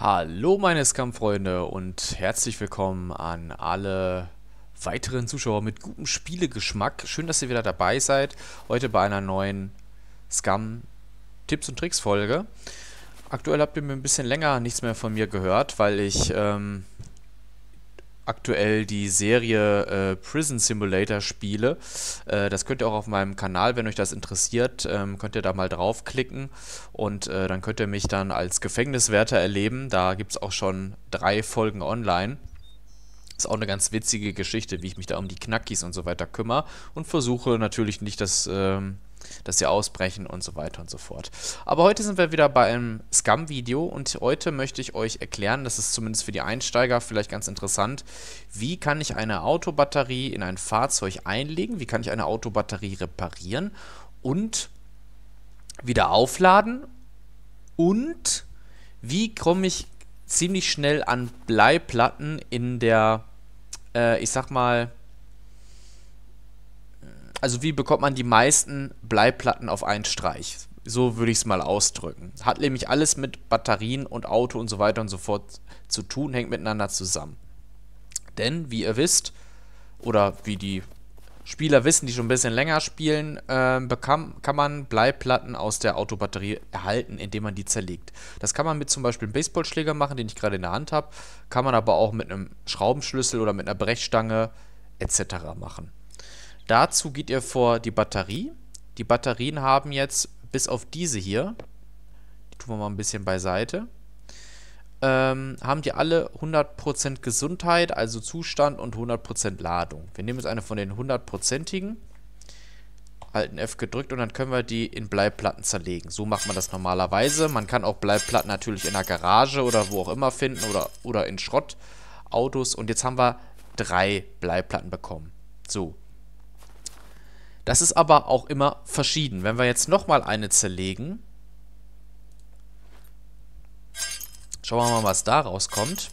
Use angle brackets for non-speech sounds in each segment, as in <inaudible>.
Hallo meine Scam-Freunde und herzlich willkommen an alle weiteren Zuschauer mit gutem Spielegeschmack. Schön, dass ihr wieder dabei seid. Heute bei einer neuen Scam-Tipps und Tricks-Folge. Aktuell habt ihr mir ein bisschen länger nichts mehr von mir gehört, weil ich ähm, aktuell die Serie äh, Prison Simulator spiele. Äh, das könnt ihr auch auf meinem Kanal, wenn euch das interessiert, ähm, könnt ihr da mal draufklicken und äh, dann könnt ihr mich dann als Gefängniswärter erleben. Da gibt es auch schon drei Folgen online. Ist auch eine ganz witzige Geschichte, wie ich mich da um die Knackis und so weiter kümmere und versuche natürlich nicht, dass. Ähm, dass sie ausbrechen und so weiter und so fort. Aber heute sind wir wieder bei einem Scam-Video und heute möchte ich euch erklären, das ist zumindest für die Einsteiger vielleicht ganz interessant, wie kann ich eine Autobatterie in ein Fahrzeug einlegen, wie kann ich eine Autobatterie reparieren und wieder aufladen und wie komme ich ziemlich schnell an Bleiplatten in der, äh, ich sag mal, also wie bekommt man die meisten Bleiplatten auf einen Streich? So würde ich es mal ausdrücken. Hat nämlich alles mit Batterien und Auto und so weiter und so fort zu tun, hängt miteinander zusammen. Denn, wie ihr wisst, oder wie die Spieler wissen, die schon ein bisschen länger spielen, äh, bekam, kann man Bleiplatten aus der Autobatterie erhalten, indem man die zerlegt. Das kann man mit zum Beispiel einem Baseballschläger machen, den ich gerade in der Hand habe, kann man aber auch mit einem Schraubenschlüssel oder mit einer Brechstange etc. machen. Dazu geht ihr vor die Batterie. Die Batterien haben jetzt, bis auf diese hier, die tun wir mal ein bisschen beiseite, ähm, haben die alle 100% Gesundheit, also Zustand und 100% Ladung. Wir nehmen jetzt eine von den 100%igen, halten F gedrückt und dann können wir die in Bleiplatten zerlegen. So macht man das normalerweise. Man kann auch Bleiplatten natürlich in der Garage oder wo auch immer finden oder, oder in Schrottautos. Und jetzt haben wir drei Bleiplatten bekommen. So, das ist aber auch immer verschieden. Wenn wir jetzt nochmal eine zerlegen, schauen wir mal, was da rauskommt,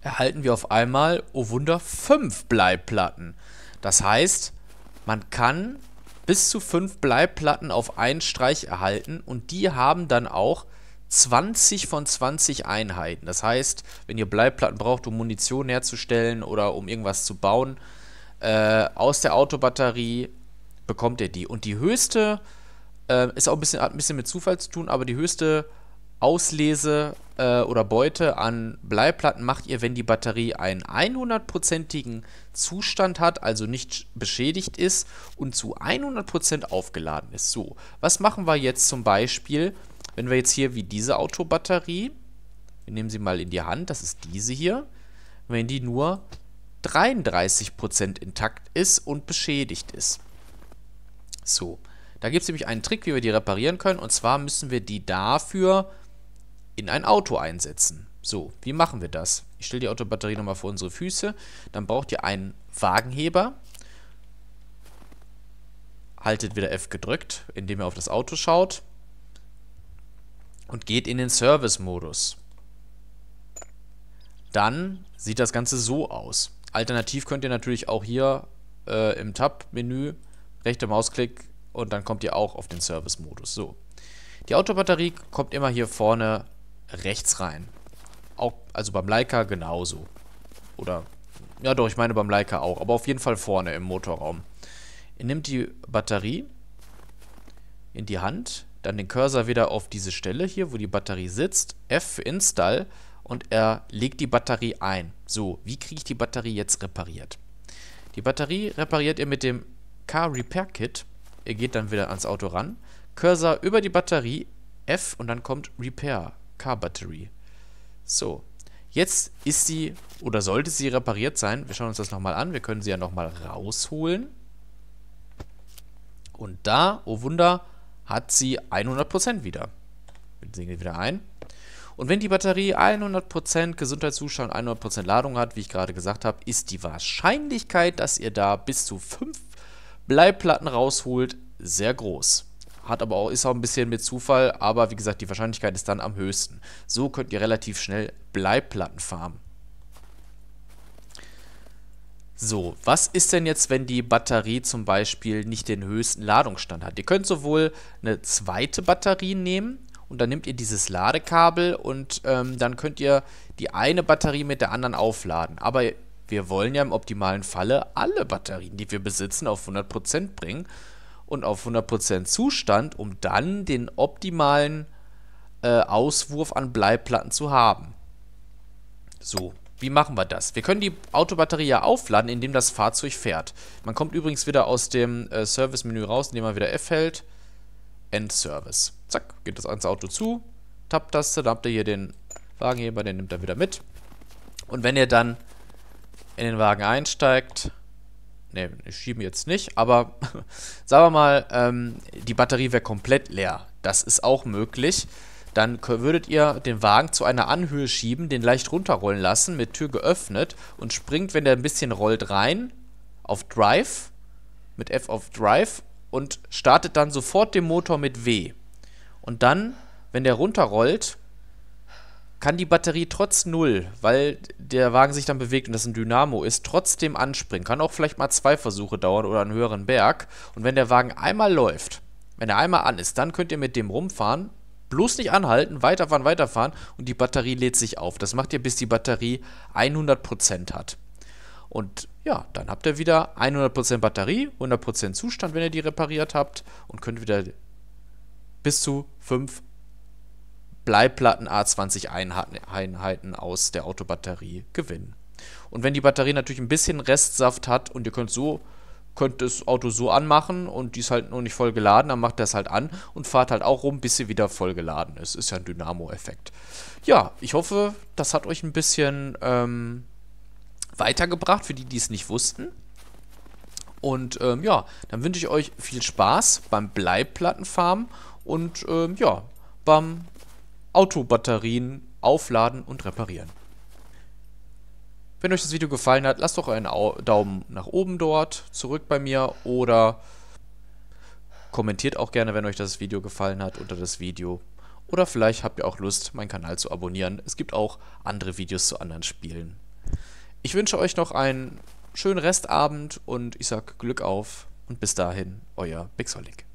erhalten wir auf einmal, oh Wunder, fünf Bleiplatten. Das heißt, man kann bis zu fünf Bleiplatten auf einen Streich erhalten und die haben dann auch 20 von 20 Einheiten. Das heißt, wenn ihr Bleiplatten braucht, um Munition herzustellen oder um irgendwas zu bauen, äh, aus der Autobatterie bekommt ihr die. Und die höchste, äh, ist auch ein bisschen, hat ein bisschen mit Zufall zu tun, aber die höchste Auslese äh, oder Beute an Bleiplatten macht ihr, wenn die Batterie einen 100%igen Zustand hat, also nicht beschädigt ist und zu 100% aufgeladen ist. So, was machen wir jetzt zum Beispiel, wenn wir jetzt hier wie diese Autobatterie, wir nehmen sie mal in die Hand, das ist diese hier, wenn die nur 33% intakt ist und beschädigt ist. So, da gibt es nämlich einen Trick, wie wir die reparieren können. Und zwar müssen wir die dafür in ein Auto einsetzen. So, wie machen wir das? Ich stelle die Autobatterie nochmal vor unsere Füße. Dann braucht ihr einen Wagenheber. Haltet wieder F gedrückt, indem ihr auf das Auto schaut. Und geht in den Service-Modus. Dann sieht das Ganze so aus. Alternativ könnt ihr natürlich auch hier äh, im Tab-Menü rechte Mausklick und dann kommt ihr auch auf den Service-Modus. So. Die Autobatterie kommt immer hier vorne rechts rein. Auch, also beim Leica genauso. Oder, ja doch, ich meine beim Leica auch, aber auf jeden Fall vorne im Motorraum. Ihr nehmt die Batterie in die Hand, dann den Cursor wieder auf diese Stelle hier, wo die Batterie sitzt, F für Install, und er legt die Batterie ein. So, wie kriege ich die Batterie jetzt repariert? Die Batterie repariert ihr mit dem Car Repair Kit. Ihr geht dann wieder ans Auto ran. Cursor über die Batterie, F und dann kommt Repair, Car Battery. So, jetzt ist sie oder sollte sie repariert sein. Wir schauen uns das nochmal an. Wir können sie ja nochmal rausholen. Und da, oh Wunder, hat sie 100% wieder. Wir sehen sie wieder ein. Und wenn die Batterie 100% Gesundheitszustand 100% Ladung hat, wie ich gerade gesagt habe, ist die Wahrscheinlichkeit, dass ihr da bis zu 5 Bleiplatten rausholt, sehr groß. Hat aber auch, ist auch ein bisschen mit Zufall, aber wie gesagt, die Wahrscheinlichkeit ist dann am höchsten. So könnt ihr relativ schnell Bleiplatten farmen. So, was ist denn jetzt, wenn die Batterie zum Beispiel nicht den höchsten Ladungsstand hat? Ihr könnt sowohl eine zweite Batterie nehmen, und dann nehmt ihr dieses Ladekabel und ähm, dann könnt ihr die eine Batterie mit der anderen aufladen. Aber wir wollen ja im optimalen Falle alle Batterien, die wir besitzen, auf 100% bringen und auf 100% Zustand, um dann den optimalen äh, Auswurf an Bleiplatten zu haben. So, wie machen wir das? Wir können die Autobatterie ja aufladen, indem das Fahrzeug fährt. Man kommt übrigens wieder aus dem äh, Service-Menü raus, indem man wieder F hält. Endservice. Zack, geht das ganze Auto zu. Tab-Taste, dann habt ihr hier den Wagenheber, den nimmt er wieder mit. Und wenn ihr dann in den Wagen einsteigt, ne, ich schieben jetzt nicht, aber <laughs> sagen wir mal, ähm, die Batterie wäre komplett leer. Das ist auch möglich. Dann würdet ihr den Wagen zu einer Anhöhe schieben, den leicht runterrollen lassen, mit Tür geöffnet und springt, wenn der ein bisschen rollt, rein auf Drive, mit F auf Drive und startet dann sofort den Motor mit W. Und dann, wenn der runterrollt, kann die Batterie trotz Null, weil der Wagen sich dann bewegt und das ein Dynamo ist, trotzdem anspringen. Kann auch vielleicht mal zwei Versuche dauern oder einen höheren Berg. Und wenn der Wagen einmal läuft, wenn er einmal an ist, dann könnt ihr mit dem rumfahren, bloß nicht anhalten, weiterfahren, weiterfahren und die Batterie lädt sich auf. Das macht ihr, bis die Batterie 100% hat. Und ja, dann habt ihr wieder 100% Batterie, 100% Zustand, wenn ihr die repariert habt und könnt wieder bis zu 5 Bleiplatten A20 Einheiten aus der Autobatterie gewinnen. Und wenn die Batterie natürlich ein bisschen Restsaft hat und ihr könnt so könnt das Auto so anmachen und die ist halt noch nicht voll geladen, dann macht das halt an und fahrt halt auch rum, bis sie wieder voll geladen ist. Ist ja ein Dynamo-Effekt. Ja, ich hoffe, das hat euch ein bisschen ähm, weitergebracht, für die, die es nicht wussten. Und ähm, ja, dann wünsche ich euch viel Spaß beim Bleiplattenfarmen und ähm, ja, beim Autobatterien aufladen und reparieren. Wenn euch das Video gefallen hat, lasst doch einen Au Daumen nach oben dort, zurück bei mir oder kommentiert auch gerne, wenn euch das Video gefallen hat unter das Video. Oder vielleicht habt ihr auch Lust, meinen Kanal zu abonnieren. Es gibt auch andere Videos zu anderen Spielen. Ich wünsche euch noch einen schönen Restabend und ich sag Glück auf und bis dahin, euer Bixolik.